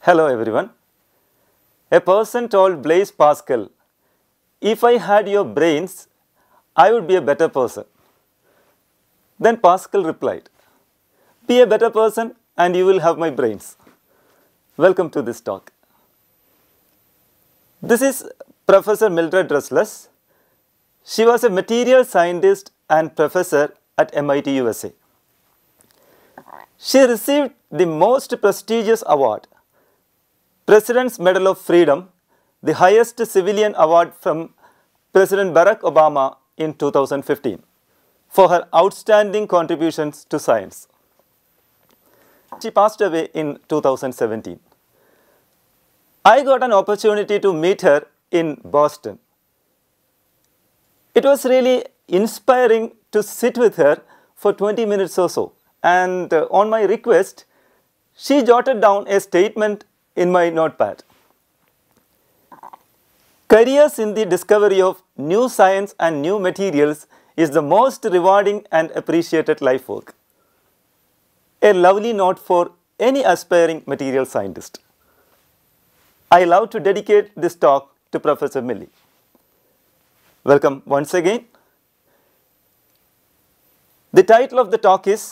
Hello everyone. A person told Blaise Pascal, if I had your brains, I would be a better person. Then Pascal replied, be a better person and you will have my brains. Welcome to this talk. This is Professor Mildred Dressless, she was a material scientist and professor at MIT USA. She received the most prestigious award, President's Medal of Freedom, the highest civilian award from President Barack Obama in 2015 for her outstanding contributions to science. She passed away in 2017. I got an opportunity to meet her in Boston. It was really inspiring to sit with her for 20 minutes or so and uh, on my request, she jotted down a statement in my notepad. Careers in the discovery of new science and new materials is the most rewarding and appreciated life work. A lovely note for any aspiring material scientist. I love to dedicate this talk to Professor Millie. Welcome once again. The title of the talk is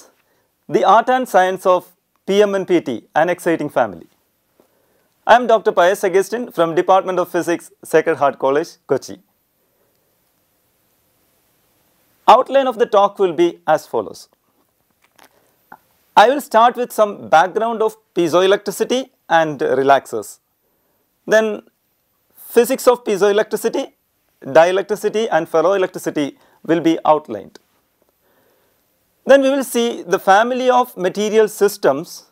The Art and Science of PM and PT, An Exciting Family. I am Dr. Payas Augustine from Department of Physics, Sacred Heart College, Kochi. Outline of the talk will be as follows. I will start with some background of piezoelectricity and relaxers. Then physics of piezoelectricity dielectricity and ferroelectricity will be outlined. Then we will see the family of material systems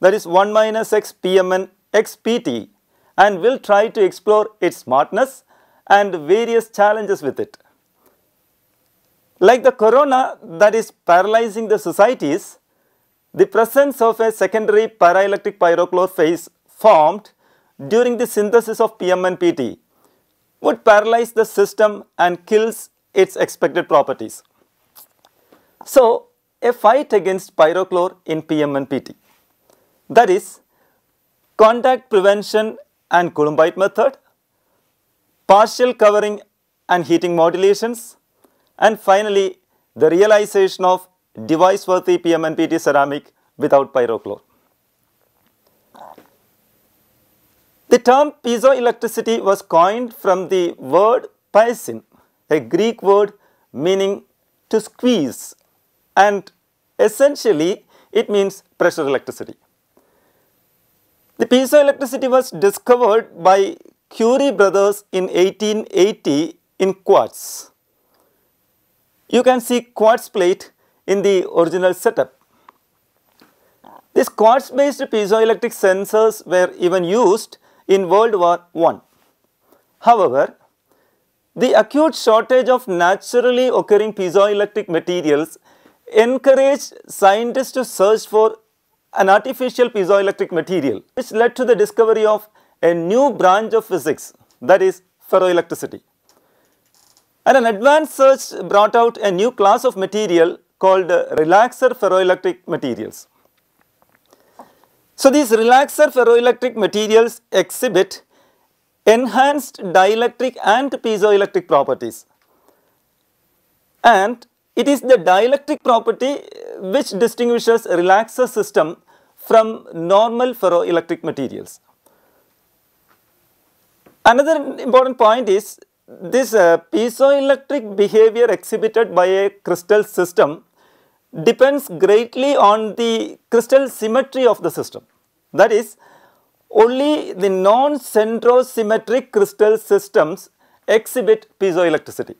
that is 1 minus xpmn PT, and we will try to explore its smartness and various challenges with it. Like the corona that is paralyzing the societies, the presence of a secondary paraelectric pyrochlorophase formed during the synthesis of PMN-PT would paralyze the system and kills its expected properties. So, a fight against pyrochlore in PMNPT, That is contact prevention and Columbite method, partial covering and heating modulations, and finally the realization of device-worthy PMNPT ceramic without pyrochlore. The term piezoelectricity was coined from the word paisin, a Greek word meaning to squeeze and essentially it means pressure electricity. The piezoelectricity was discovered by Curie brothers in 1880 in quartz. You can see quartz plate in the original setup. These quartz based piezoelectric sensors were even used in World War I. However, the acute shortage of naturally occurring piezoelectric materials encouraged scientists to search for an artificial piezoelectric material which led to the discovery of a new branch of physics that is ferroelectricity. And an advanced search brought out a new class of material called relaxer ferroelectric materials. So, these relaxer ferroelectric materials exhibit enhanced dielectric and piezoelectric properties and it is the dielectric property uh, which distinguishes relaxer system from normal ferroelectric materials. Another important point is this uh, piezoelectric behavior exhibited by a crystal system depends greatly on the crystal symmetry of the system. That is, only the non-centrosymmetric crystal systems exhibit piezoelectricity.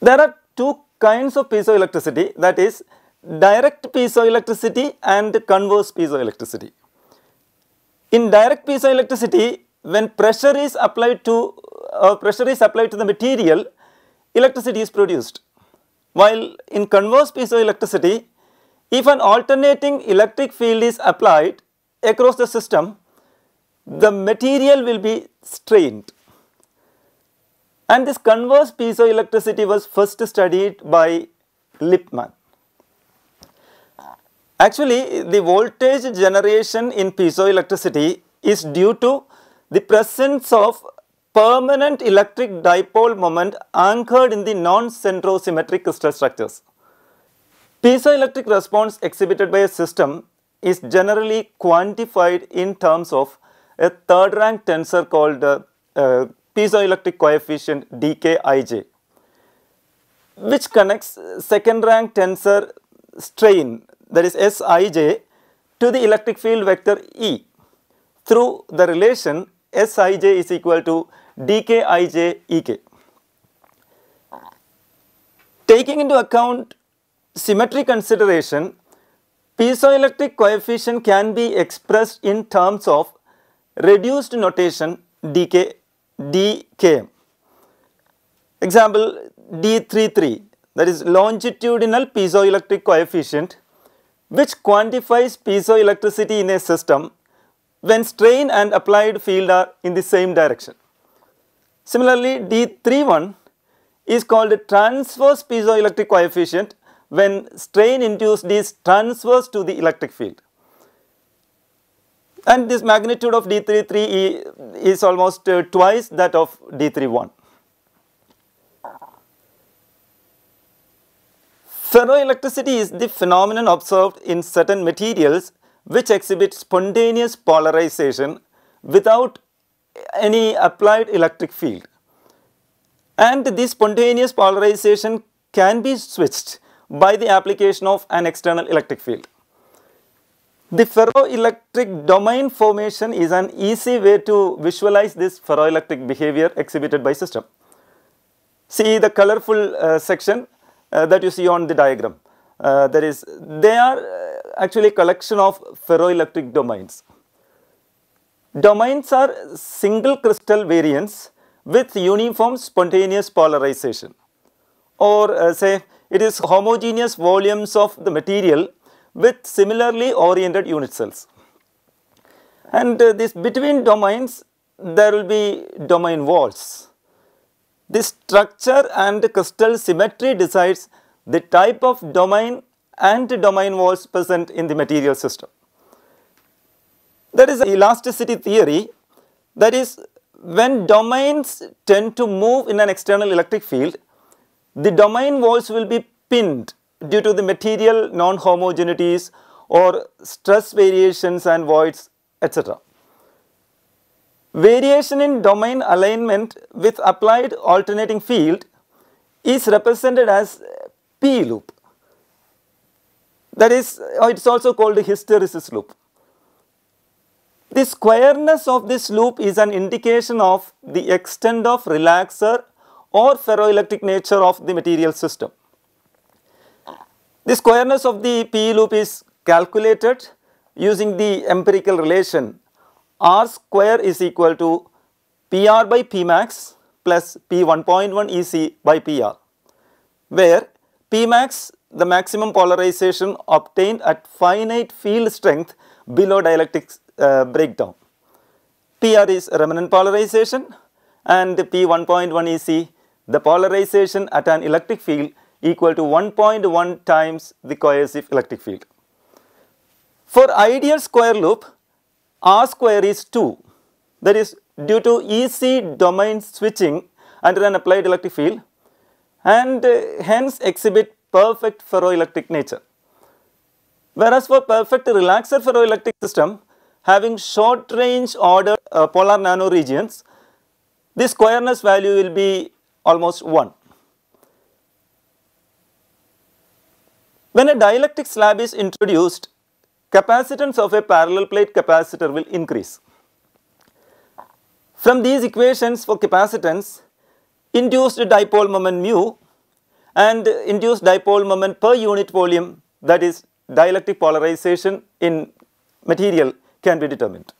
There are two kinds of piezoelectricity that is direct piezoelectricity and converse piezoelectricity. In direct piezoelectricity, when pressure is applied to uh, pressure is applied to the material, electricity is produced. While in converse piezoelectricity, if an alternating electric field is applied across the system, the material will be strained. And this converse piezoelectricity was first studied by Lippmann. Actually, the voltage generation in piezoelectricity is due to the presence of permanent electric dipole moment anchored in the non-centrosymmetric crystal structures. Piezoelectric response exhibited by a system is generally quantified in terms of a third rank tensor called uh, uh, piezoelectric coefficient dkij which connects second rank tensor strain that is Sij to the electric field vector E through the relation Sij is equal to DKIJEK. Taking into account symmetry consideration, piezoelectric coefficient can be expressed in terms of reduced notation dk, Example D33 that is longitudinal piezoelectric coefficient which quantifies piezoelectricity in a system when strain and applied field are in the same direction. Similarly, D31 is called the transverse piezoelectric coefficient when strain induced is transverse to the electric field. And this magnitude of D33 is almost uh, twice that of D31. Ferroelectricity is the phenomenon observed in certain materials which exhibit spontaneous polarization without any applied electric field. And this spontaneous polarization can be switched by the application of an external electric field. The ferroelectric domain formation is an easy way to visualize this ferroelectric behavior exhibited by system. See the colorful uh, section uh, that you see on the diagram. Uh, that is, they are uh, actually a collection of ferroelectric domains. Domains are single crystal variants with uniform spontaneous polarization or uh, say it is homogeneous volumes of the material with similarly oriented unit cells. And uh, this between domains there will be domain walls. The structure and crystal symmetry decides the type of domain and domain walls present in the material system. There is elasticity theory that is when domains tend to move in an external electric field, the domain walls will be pinned due to the material non-homogeneities or stress variations and voids etc. Variation in domain alignment with applied alternating field is represented as P loop that is uh, it is also called hysteresis loop. The squareness of this loop is an indication of the extent of relaxer or ferroelectric nature of the material system. The squareness of the P loop is calculated using the empirical relation R square is equal to PR by P max plus P1.1 EC by PR, where P max the maximum polarization obtained at finite field strength below dielectric uh, breakdown. PR is remnant polarization and P1.1 is C, the polarization at an electric field equal to 1.1 times the coercive electric field. For ideal square loop, R square is 2. That is due to EC domain switching under an applied electric field and uh, hence exhibit perfect ferroelectric nature. Whereas for perfect relaxer ferroelectric system, having short range order uh, polar nanoregions, this squareness value will be almost 1. When a dielectric slab is introduced, capacitance of a parallel plate capacitor will increase. From these equations for capacitance, induced dipole moment mu and induced dipole moment per unit volume that is dielectric polarization in material can be determined.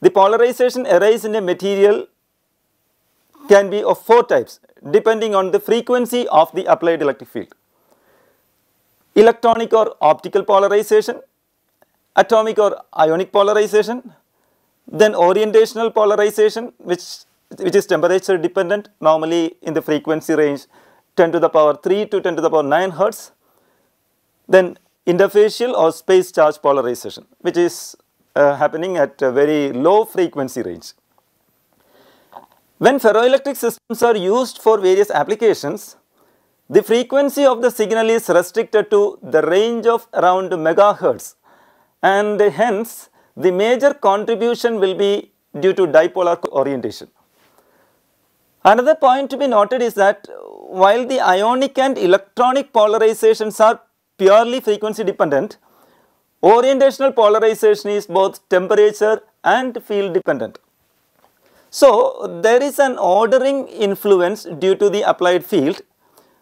The polarization arise in a material can be of four types depending on the frequency of the applied electric field. Electronic or optical polarization, atomic or ionic polarization, then orientational polarization which, which is temperature dependent normally in the frequency range 10 to the power 3 to 10 to the power 9 hertz. Then interfacial or space charge polarization which is uh, happening at a very low frequency range. When ferroelectric systems are used for various applications, the frequency of the signal is restricted to the range of around megahertz and hence the major contribution will be due to dipolar orientation. Another point to be noted is that while the ionic and electronic polarizations are purely frequency dependent, Orientational polarization is both temperature and field dependent. So, there is an ordering influence due to the applied field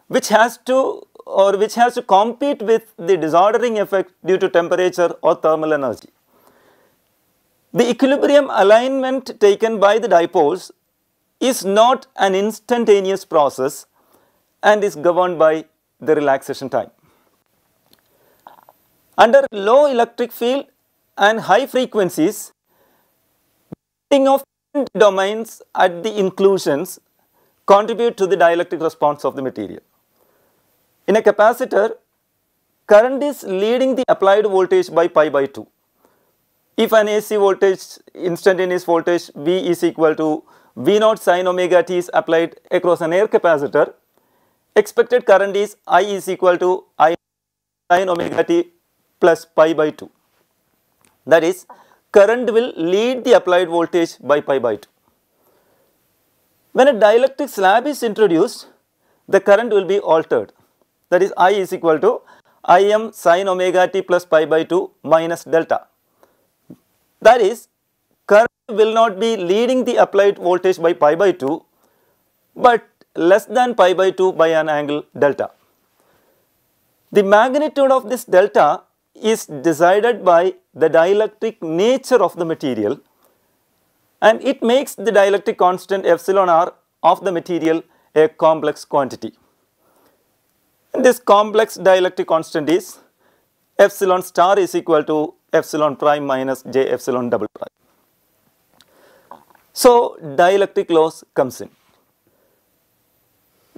which has to or which has to compete with the disordering effect due to temperature or thermal energy. The equilibrium alignment taken by the dipoles is not an instantaneous process and is governed by the relaxation time. Under low electric field and high frequencies, bending of domains at the inclusions contribute to the dielectric response of the material. In a capacitor, current is leading the applied voltage by pi by 2. If an AC voltage, instantaneous voltage V is equal to v naught sine omega t is applied across an air capacitor, expected current is I is equal to I sine omega t plus pi by 2. That is current will lead the applied voltage by pi by 2. When a dielectric slab is introduced, the current will be altered. That is I is equal to I m sine omega t plus pi by 2 minus delta. That is current will not be leading the applied voltage by pi by 2, but less than pi by 2 by an angle delta. The magnitude of this delta is decided by the dielectric nature of the material and it makes the dielectric constant epsilon r of the material a complex quantity. And this complex dielectric constant is epsilon star is equal to epsilon prime minus j epsilon double prime. So, dielectric loss comes in.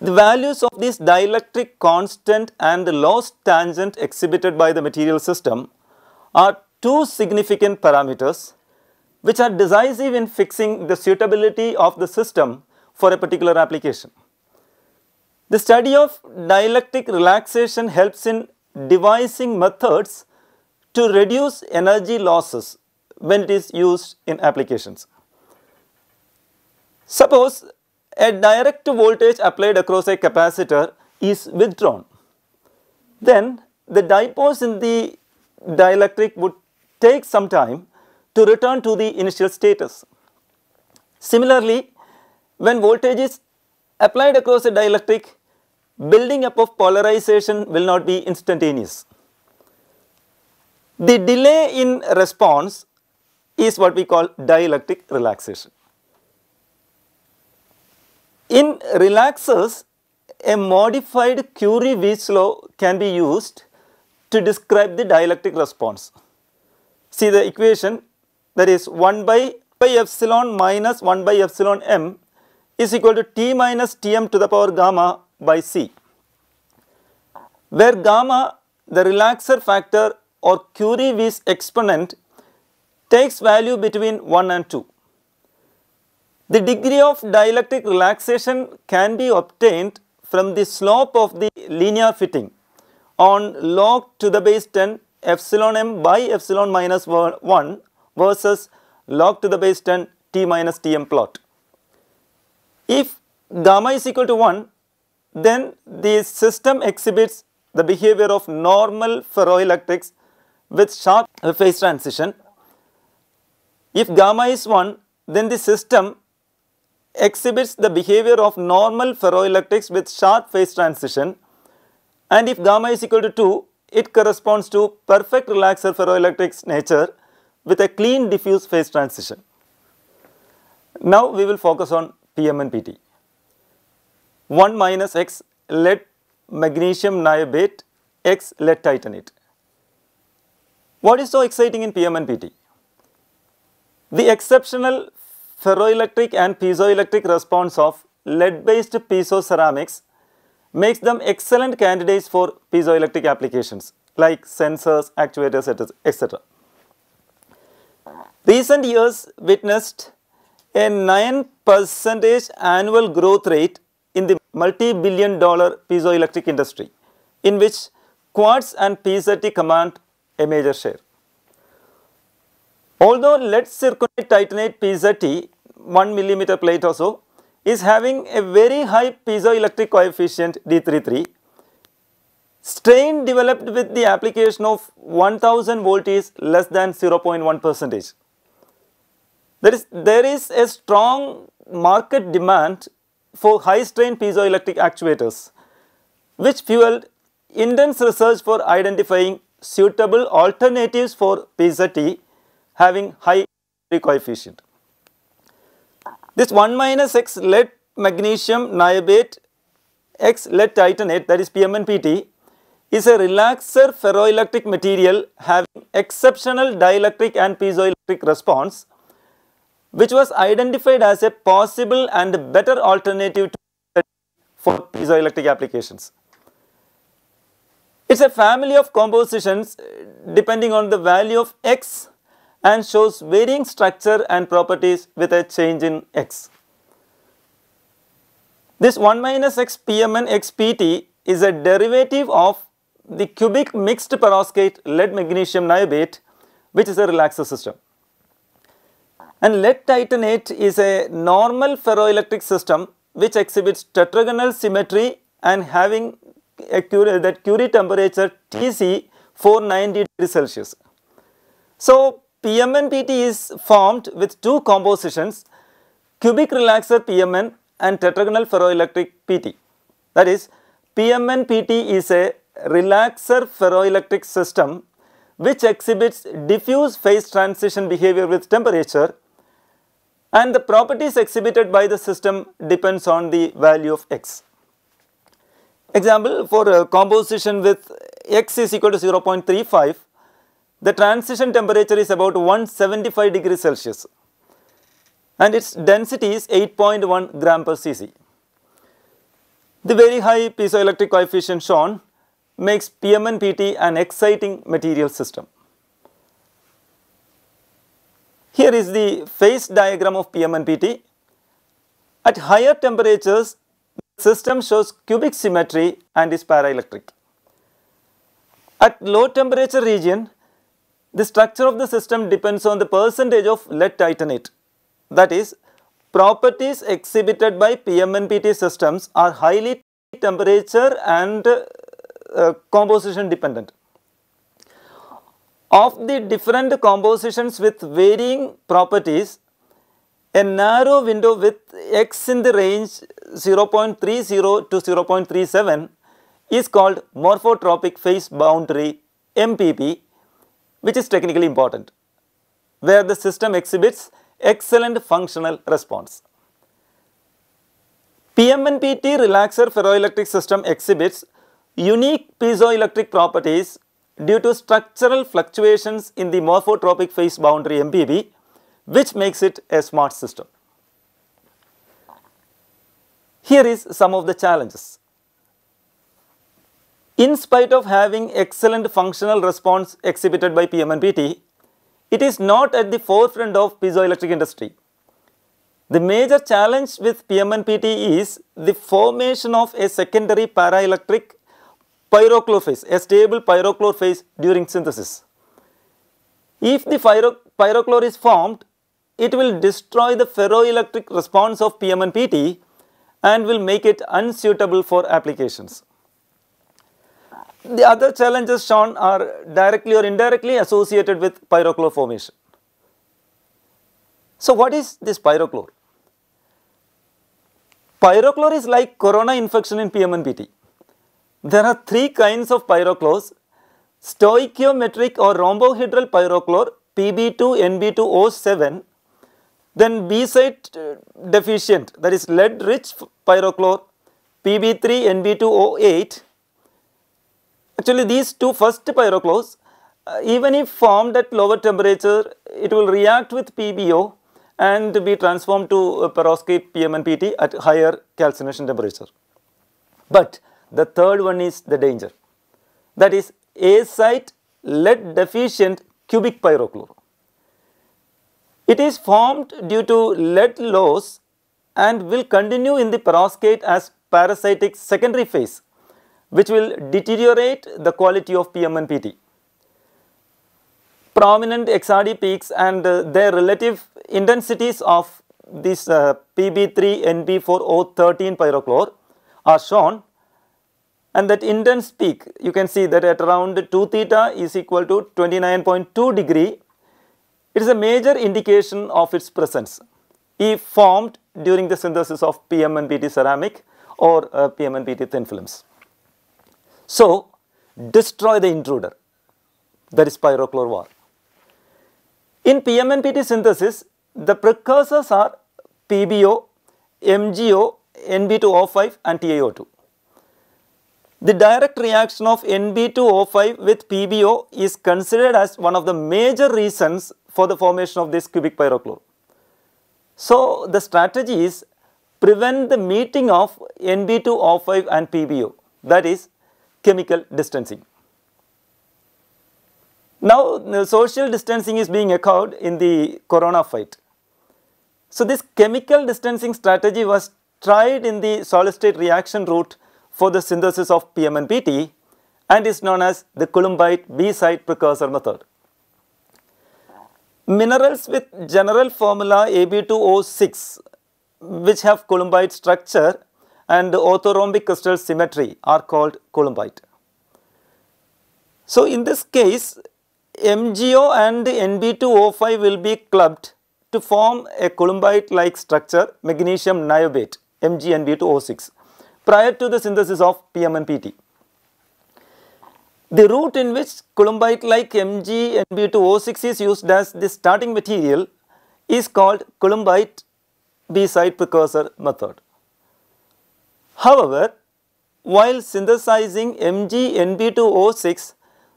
The values of this dielectric constant and the loss tangent exhibited by the material system are two significant parameters which are decisive in fixing the suitability of the system for a particular application. The study of dielectric relaxation helps in devising methods to reduce energy losses when it is used in applications. Suppose a direct voltage applied across a capacitor is withdrawn. Then the dipoles in the dielectric would take some time to return to the initial status. Similarly, when voltage is applied across a dielectric, building up of polarization will not be instantaneous. The delay in response is what we call dielectric relaxation. In relaxers, a modified curie weiss law can be used to describe the dielectric response. See the equation that is 1 by, by epsilon minus 1 by epsilon m is equal to T minus Tm to the power gamma by C, where gamma the relaxer factor or curie weiss exponent takes value between 1 and 2. The degree of dielectric relaxation can be obtained from the slope of the linear fitting on log to the base 10 epsilon m by epsilon minus 1 versus log to the base 10 t minus tm plot. If gamma is equal to 1, then the system exhibits the behavior of normal ferroelectrics with sharp phase transition. If gamma is 1, then the system exhibits the behavior of normal ferroelectrics with sharp phase transition and if gamma is equal to 2, it corresponds to perfect relaxer ferroelectrics nature with a clean diffuse phase transition. Now we will focus on PM and PT. 1 minus X lead magnesium niobate X lead titanate. What is so exciting in PM and PT? The exceptional ferroelectric and piezoelectric response of lead-based piezo ceramics makes them excellent candidates for piezoelectric applications like sensors, actuators, etc. Recent years witnessed a 9 percent annual growth rate in the multi-billion dollar piezoelectric industry in which quartz and PZT command a major share. Although lead zirconate titanate PZT 1 millimeter plate or so is having a very high piezoelectric coefficient D33. Strain developed with the application of 1000 volt is less than 0.1 percentage. There is, there is a strong market demand for high strain piezoelectric actuators which fueled intense research for identifying suitable alternatives for PZT having high coefficient. This 1 minus X lead magnesium niobate X lead titanate that is PMNPT is a relaxer ferroelectric material having exceptional dielectric and piezoelectric response which was identified as a possible and better alternative for piezoelectric applications. It is a family of compositions uh, depending on the value of X and shows varying structure and properties with a change in x. This 1 minus x PMN xpt is a derivative of the cubic mixed perovskite lead magnesium niobate which is a relaxer system. And lead titanate is a normal ferroelectric system which exhibits tetragonal symmetry and having a Curie, that Curie temperature Tc 490 degrees Celsius. So, PMN-PT is formed with two compositions, cubic relaxer PMN and tetragonal ferroelectric PT. That is, PMN-PT is a relaxer ferroelectric system which exhibits diffuse phase transition behavior with temperature and the properties exhibited by the system depends on the value of x. Example for a composition with x is equal to 0.35 the transition temperature is about 175 degrees Celsius and its density is 8.1 gram per cc. The very high piezoelectric coefficient shown makes PMNPT an exciting material system. Here is the phase diagram of PMNPT. At higher temperatures, the system shows cubic symmetry and is paraelectric. At low temperature region, the structure of the system depends on the percentage of lead titanate. That is, properties exhibited by PMNPT systems are highly temperature and uh, composition dependent. Of the different compositions with varying properties, a narrow window with x in the range 0.30 to 0.37 is called morphotropic phase boundary MPB which is technically important, where the system exhibits excellent functional response. PMNPT relaxer ferroelectric system exhibits unique piezoelectric properties due to structural fluctuations in the morphotropic phase boundary MPB which makes it a smart system. Here is some of the challenges. In spite of having excellent functional response exhibited by PMNPT, it is not at the forefront of piezoelectric industry. The major challenge with PMNPT is the formation of a secondary paraelectric pyrochlore phase, a stable pyrochlore phase during synthesis. If the pyro pyrochlore is formed, it will destroy the ferroelectric response of PMNPT and will make it unsuitable for applications. The other challenges shown are directly or indirectly associated with pyrochlore formation. So, what is this pyrochlore? Pyrochlore is like corona infection in PMNPT. There are three kinds of pyrochlores, stoichiometric or rhombohedral pyrochlore Pb2Nb2O7, then B-site uh, deficient that is lead rich pyrochlore Pb3Nb2O8 Actually these two first pyroclose uh, even if formed at lower temperature it will react with PBO and be transformed to uh, perovskite PMNPT at higher calcination temperature. But the third one is the danger that is a site lead deficient cubic pyrochloro. It is formed due to lead loss and will continue in the perovskite as parasitic secondary phase which will deteriorate the quality of PM and PT. Prominent XRD peaks and uh, their relative intensities of this uh, pb 3 nb NP4O13 pyrochlor are shown and that intense peak you can see that at around 2 theta is equal to 29.2 degree it is a major indication of its presence if formed during the synthesis of PM and PT ceramic or uh, PM and PT thin films. So, destroy the intruder that is pyrochlor war. In PMNPT synthesis, the precursors are PBO, MgO, NB2O5 and TiO2. The direct reaction of NB2O5 with PBO is considered as one of the major reasons for the formation of this cubic pyrochlor. So, the strategy is prevent the meeting of NB2O5 and PBO that is chemical distancing. Now, social distancing is being echoed in the corona fight. So, this chemical distancing strategy was tried in the solid state reaction route for the synthesis of PMNPT and is known as the Columbite B-site precursor method. Minerals with general formula AB2O6 which have Columbite structure and the orthorhombic crystal symmetry are called columbite. So, in this case MgO and Nb2O5 will be clubbed to form a columbite like structure magnesium niobate MgNb2O6 prior to the synthesis of PMNPT. The route in which columbite like MgNb2O6 is used as the starting material is called columbite B-side precursor method. However, while synthesizing MgNb2O6,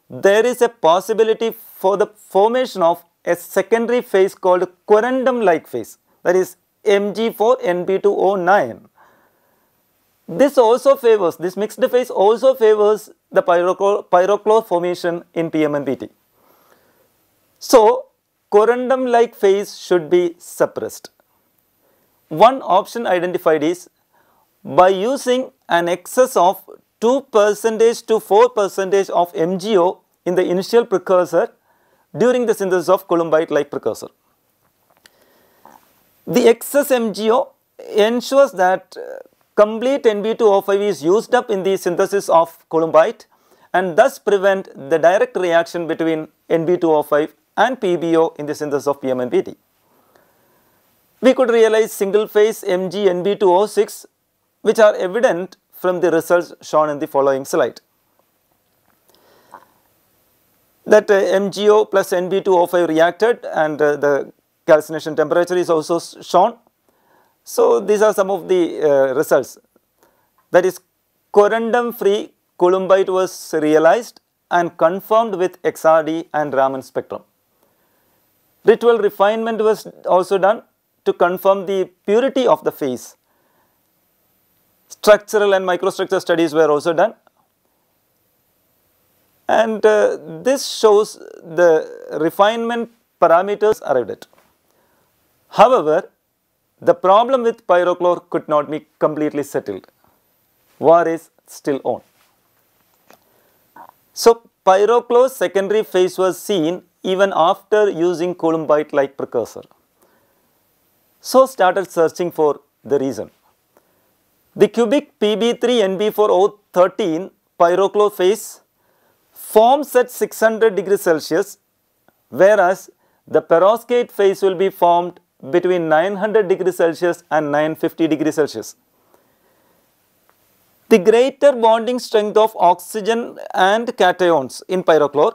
there is a possibility for the formation of a secondary phase called corundum-like phase that is Mg4Nb2O9. This also favors, this mixed phase also favors the pyrochlor, formation in PMNBT. So, corundum-like phase should be suppressed. One option identified is by using an excess of 2 percentage to 4 percentage of MgO in the initial precursor during the synthesis of columbite like precursor. The excess MgO ensures that uh, complete NB2O5 is used up in the synthesis of columbite and thus prevent the direct reaction between NB2O5 and PBO in the synthesis of PM and PT. We could realize single phase MgNB2O6 which are evident from the results shown in the following slide. That uh, MgO plus NB2O5 reacted and uh, the calcination temperature is also shown. So, these are some of the uh, results that is corundum free columbite was realized and confirmed with XRD and Raman spectrum. Ritual refinement was also done to confirm the purity of the phase Structural and microstructure studies were also done. And uh, this shows the refinement parameters arrived at. However, the problem with pyrochlore could not be completely settled. War is still on. So, pyrochlore secondary phase was seen even after using columbite like precursor. So, started searching for the reason. The cubic PB3NB4O13 pyroclophase forms at 600 degrees Celsius whereas the perovskite phase will be formed between 900 degrees Celsius and 950 degrees Celsius. The greater bonding strength of oxygen and cations in pyrochlore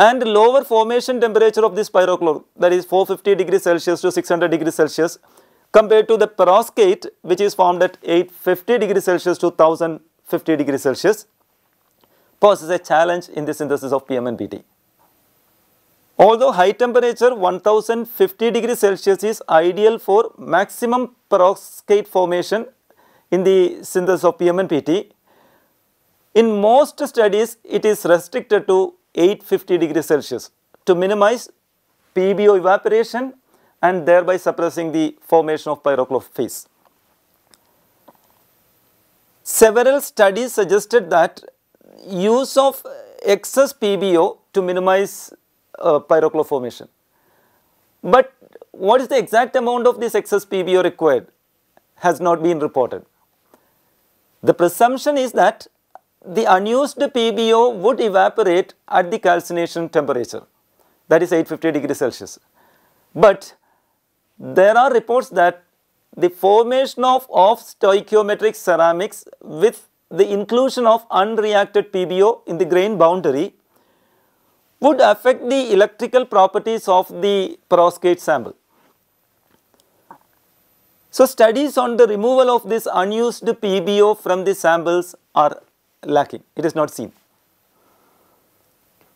and lower formation temperature of this pyrochlore that is 450 degrees Celsius to 600 degrees Celsius compared to the perovskite which is formed at 850 degrees Celsius to 1050 degrees Celsius poses a challenge in the synthesis of PM and PT. Although high temperature 1050 degrees Celsius is ideal for maximum perovskite formation in the synthesis of PM and PT, in most studies it is restricted to 850 degrees Celsius to minimize PBO evaporation and thereby suppressing the formation of pyroclophase. Several studies suggested that use of excess PBO to minimize uh, formation. But what is the exact amount of this excess PBO required has not been reported. The presumption is that the unused PBO would evaporate at the calcination temperature that is 850 degrees Celsius. But there are reports that the formation of, of stoichiometric ceramics with the inclusion of unreacted PBO in the grain boundary would affect the electrical properties of the perovskite sample. So, studies on the removal of this unused PBO from the samples are lacking, it is not seen.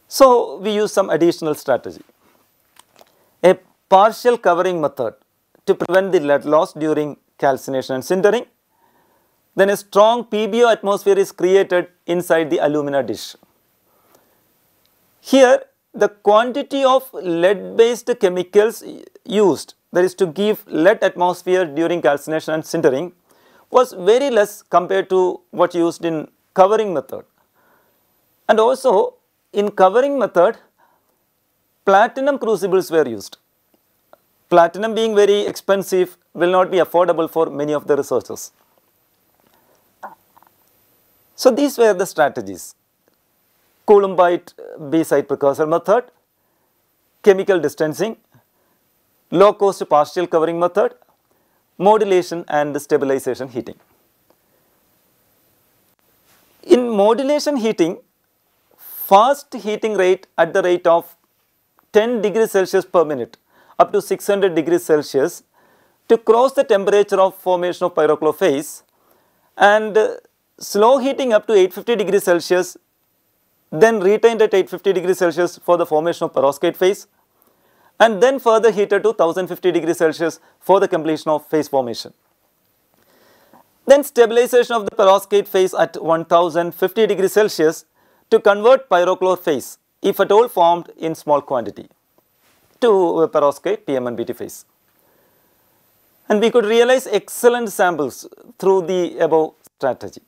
So, we use some additional strategy. A partial covering method to prevent the lead loss during calcination and sintering. Then a strong PBO atmosphere is created inside the alumina dish. Here the quantity of lead based chemicals used that is to give lead atmosphere during calcination and sintering was very less compared to what used in covering method. And also in covering method platinum crucibles were used Platinum being very expensive will not be affordable for many of the researchers. So these were the strategies. Columbite B-site precursor method, chemical distancing, low cost partial covering method, modulation and stabilization heating. In modulation heating, fast heating rate at the rate of 10 degrees Celsius per minute up to 600 degrees Celsius to cross the temperature of formation of phase, and slow heating up to 850 degrees Celsius then retained at 850 degrees Celsius for the formation of perovskite phase and then further heated to 1050 degrees Celsius for the completion of phase formation. Then stabilization of the perovskite phase at 1050 degrees Celsius to convert pyrochlor phase if at all formed in small quantity to perovskite TMNBT phase. And we could realize excellent samples through the above strategy.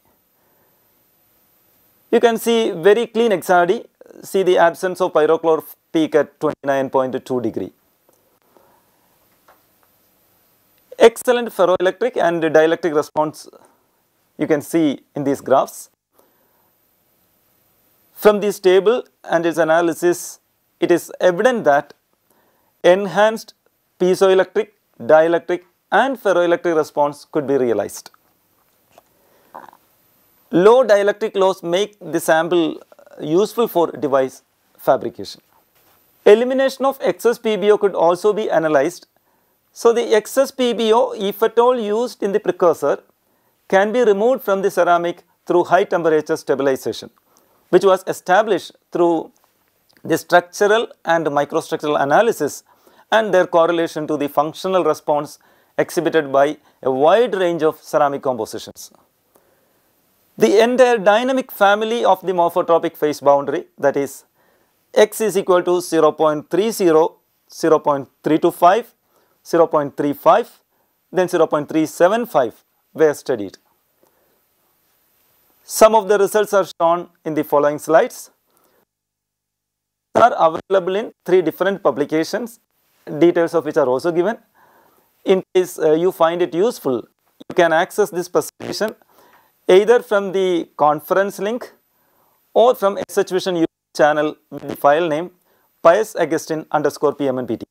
You can see very clean XRD, see the absence of pyrochlor peak at 29.2 degree. Excellent ferroelectric and dielectric response you can see in these graphs. From this table and its analysis, it is evident that enhanced piezoelectric, dielectric and ferroelectric response could be realized. Low dielectric loss make the sample uh, useful for device fabrication. Elimination of excess PBO could also be analyzed. So, the excess PBO if at all used in the precursor can be removed from the ceramic through high temperature stabilization which was established through the structural and microstructural analysis and their correlation to the functional response exhibited by a wide range of ceramic compositions. The entire dynamic family of the morphotropic phase boundary that is x is equal to 0 0.30, 0 0.325, 0 0.35 then 0.375 were studied. Some of the results are shown in the following slides are available in three different publications details of which are also given. In case uh, you find it useful, you can access this presentation either from the conference link or from SHVision YouTube channel with the file name pius augustine underscore pmnpt.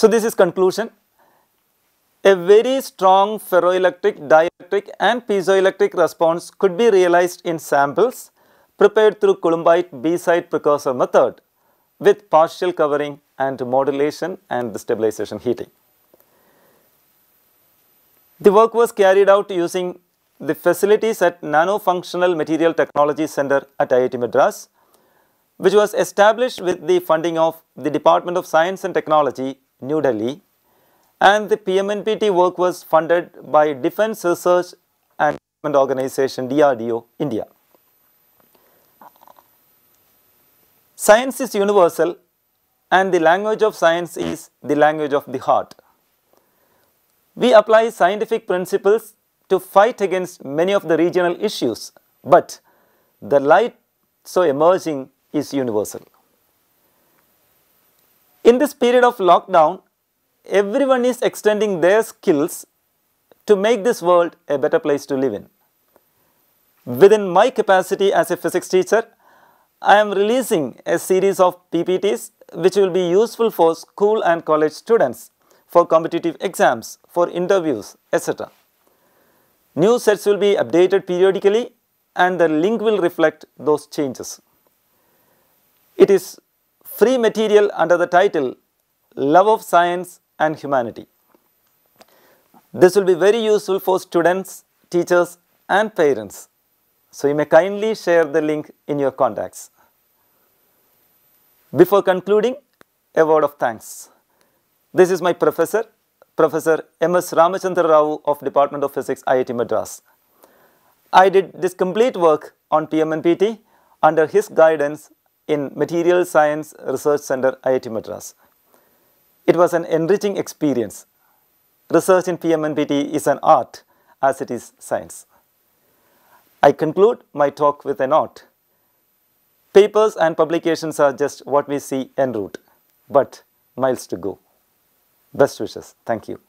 So, this is conclusion. A very strong ferroelectric, dielectric and piezoelectric response could be realized in samples prepared through Columbite B-side precursor method with partial covering and modulation and destabilization heating. The work was carried out using the facilities at Nanofunctional Material Technology Center at IIT Madras, which was established with the funding of the Department of Science and Technology New Delhi and the PMNPT work was funded by Defence Research and Development Organisation DRDO India. Science is universal and the language of science is the language of the heart. We apply scientific principles to fight against many of the regional issues, but the light so emerging is universal. In this period of lockdown, everyone is extending their skills to make this world a better place to live in. Within my capacity as a physics teacher, I am releasing a series of PPTs which will be useful for school and college students, for competitive exams, for interviews, etc. New sets will be updated periodically and the link will reflect those changes. It is free material under the title Love of Science and Humanity. This will be very useful for students, teachers and parents. So you may kindly share the link in your contacts. Before concluding, a word of thanks. This is my professor, Professor M.S. Ramachandra Rao of Department of Physics, IIT Madras. I did this complete work on PMNPT under his guidance in Material Science Research Center, IIT Madras. It was an enriching experience. Research in PMNPT is an art as it is science. I conclude my talk with a note. Papers and publications are just what we see en route, but miles to go. Best wishes. Thank you.